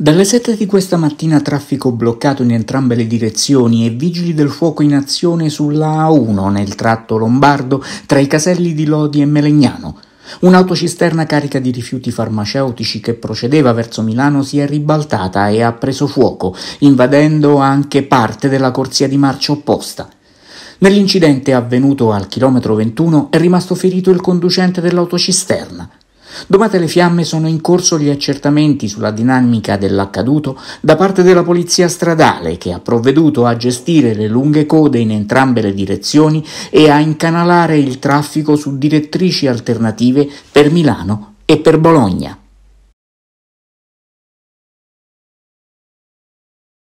Dalle 7 di questa mattina traffico bloccato in entrambe le direzioni e vigili del fuoco in azione sulla A1 nel tratto lombardo tra i caselli di Lodi e Melegnano. Un'autocisterna carica di rifiuti farmaceutici che procedeva verso Milano si è ribaltata e ha preso fuoco, invadendo anche parte della corsia di marcia opposta. Nell'incidente avvenuto al chilometro 21 è rimasto ferito il conducente dell'autocisterna. Domate le fiamme sono in corso gli accertamenti sulla dinamica dell'accaduto da parte della polizia stradale che ha provveduto a gestire le lunghe code in entrambe le direzioni e a incanalare il traffico su direttrici alternative per Milano e per Bologna.